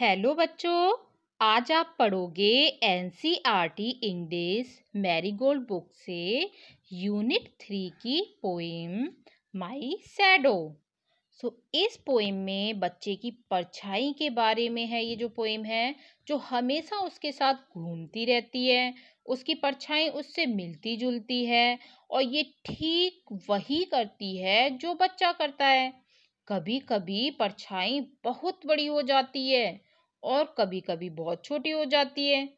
Hello बच्चों आज आप पढ़ोगे एन सी आर टी मैरी मैरीगोल्ड बुक से यूनिट थ्री की पोइम माई सैडो सो इस पोइम में बच्चे की परछाई के बारे में है ये जो पोइम है जो हमेशा उसके साथ घूमती रहती है उसकी परछाई उससे मिलती जुलती है और ये ठीक वही करती है जो बच्चा करता है कभी कभी परछाई बहुत बड़ी हो जाती है और कभी कभी बहुत छोटी हो जाती है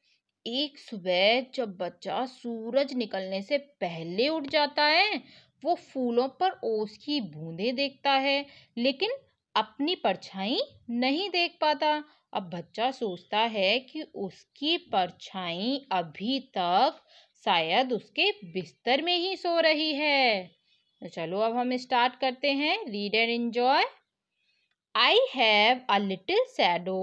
एक सुबह जब बच्चा सूरज निकलने से पहले उठ जाता है वो फूलों पर ओस की बूंदे देखता है लेकिन अपनी परछाई नहीं देख पाता अब बच्चा सोचता है कि उसकी परछाई अभी तक शायद उसके बिस्तर में ही सो रही है तो चलो अब हम स्टार्ट करते हैं read and enjoy I have a little shadow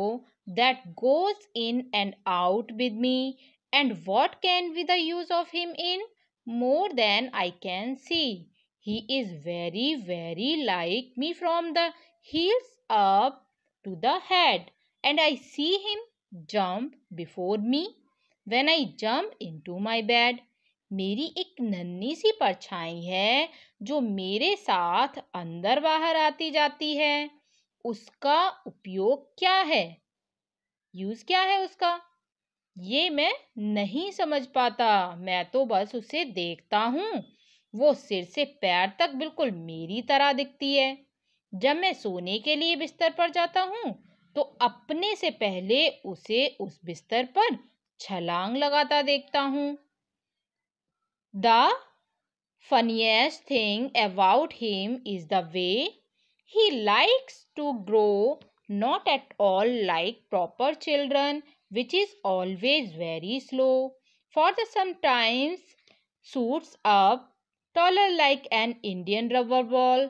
that goes in and out with me and what can be the use of him in? More than I can see. He is very, very like me from the heels up to the head and I see him jump before me when I jump into my bed. मेरी एक नन्ही सी परछाई है जो मेरे साथ अंदर बाहर आती जाती है उसका उपयोग क्या है यूज़ क्या है उसका ये मैं नहीं समझ पाता मैं तो बस उसे देखता हूँ वो सिर से पैर तक बिल्कुल मेरी तरह दिखती है जब मैं सोने के लिए बिस्तर पर जाता हूँ तो अपने से पहले उसे उस बिस्तर पर छलांग लगाता देखता हूँ the funniest thing about him is the way he likes to grow not at all like proper children which is always very slow for the sometimes shoots up taller like an indian rubber ball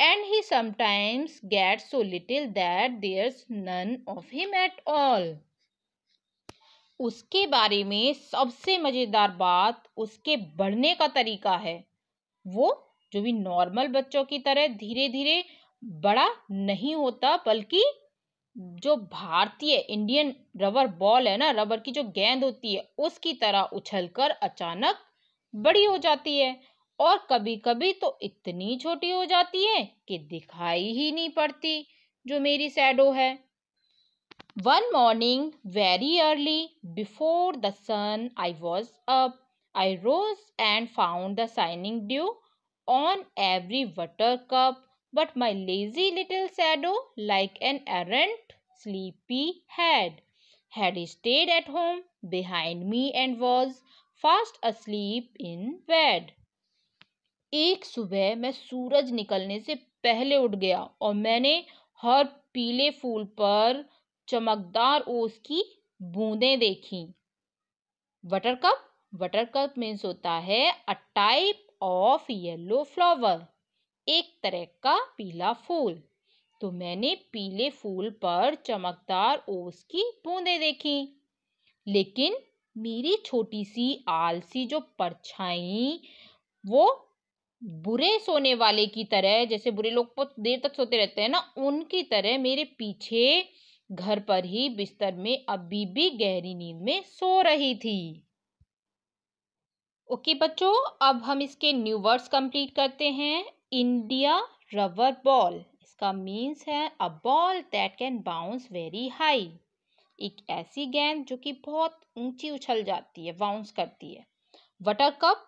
and he sometimes gets so little that there's none of him at all उसके बारे में सबसे मज़ेदार बात उसके बढ़ने का तरीका है वो जो भी नॉर्मल बच्चों की तरह धीरे धीरे बड़ा नहीं होता बल्कि जो भारतीय इंडियन रबर बॉल है ना रबर की जो गेंद होती है उसकी तरह उछलकर अचानक बड़ी हो जाती है और कभी कभी तो इतनी छोटी हो जाती है कि दिखाई ही नहीं पड़ती जो मेरी सैडो है one morning very early before the sun I was up I rose and found the shining dew on every water cup but my lazy little shadow, like an errant sleepy head, had stayed at home behind me and was fast asleep in bed एक सुबह मैं सूरज निकलने से पहले उठ गया और मैंने हर पीले फूल पर चमकदार ओस की बूंदें देखी butter cup butter cup means होता है a type of yellow flower एक तरह का पीला फूल तो मैंने पीले फूल पर चमकदार ओस की बूंदें देखी लेकिन मेरी छोटी सी आलसी जो परछाई वो बुरे सोने वाले की तरह जैसे बुरे लोग बहुत देर तक सोते रहते हैं ना उनकी तरह मेरे पीछे घर पर ही बिस्तर में अभी भी गहरी नींद में सो रही थी ओके बच्चों अब हम इसके न्यू वर्ड्स कंप्लीट करते हैं इंडिया रबर बॉल इसका मीन्स है a ball that can bounce very high एक ऐसी गेंद जो कि बहुत ऊंची उछल जाती है बाउंस करती है butter cup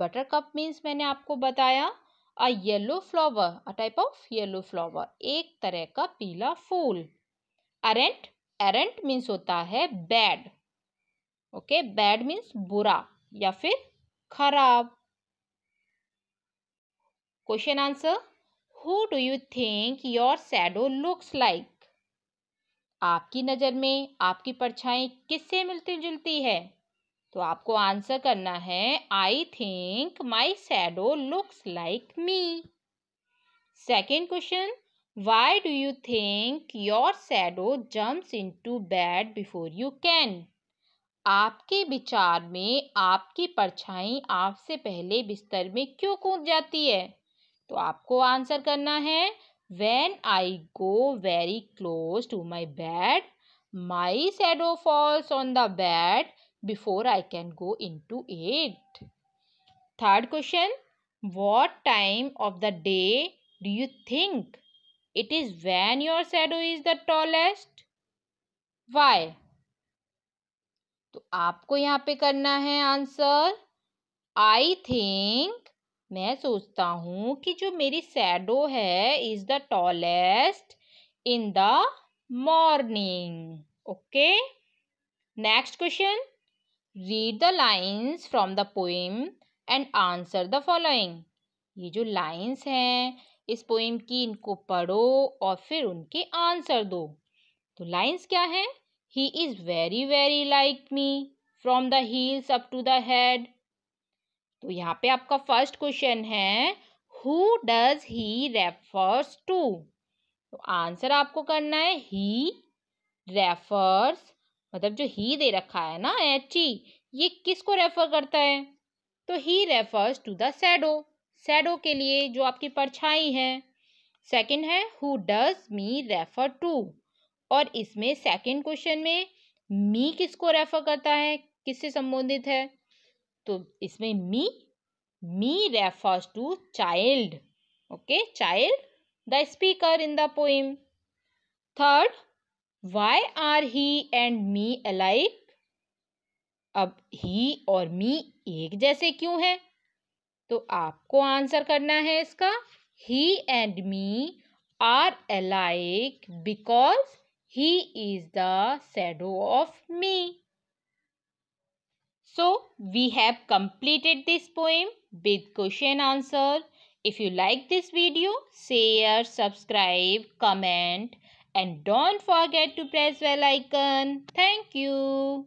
butter cup means मैंने आपको बताया a yellow flower a type of yellow flower एक तरह का पीला फूल अरेंट अरेंट मीन्स होता है बैड ओके बैड मीन्स बुरा या फिर खराब question answer who do you think your shadow looks like आपकी नज़र में आपकी परछाई किससे मिलती जुलती है तो आपको आंसर करना है I think my shadow looks like me second question why do you think your shadow jumps into bed before you can आपके विचार में आपकी परछाई आपसे पहले बिस्तर में क्यों कूद जाती है तो आपको आंसर करना है when I go very close to my bed my shadow falls on the bed before I can go into it third question what time of the day do you think it is when your shadow is the tallest why तो आपको यहाँ पे करना है answer I think मैं सोचता हूँ कि जो मेरी सैडो है is the tallest in the morning okay next question read the lines from the poem and answer the following ये जो लाइन्स हैं इस पोइम की इनको पढ़ो और फिर उनके आंसर दो तो लाइन्स क्या हैं he is very very like me from the heels up to the head तो यहाँ पे आपका फर्स्ट क्वेश्चन है who does he refers to तो आंसर आपको करना है ही रेफर्स मतलब जो ही दे रखा है ना एच ई e, ये किसको रेफर करता है तो he refers to the shadow shadow के लिए जो आपकी परछाई है सेकंड है who does me refer to और इसमें सेकंड क्वेश्चन में मी किसको रेफर करता है किससे संबंधित है तो इसमें me me refers to child okay child the speaker in the poem third why are he and me alike अब ही और मी एक जैसे क्यों है तो आपको आंसर करना है इसका he and me are alike because he is the shadow of me So, we have completed this poem with question answer. If you like this video, share, subscribe, comment and don't forget to press bell icon. Thank you.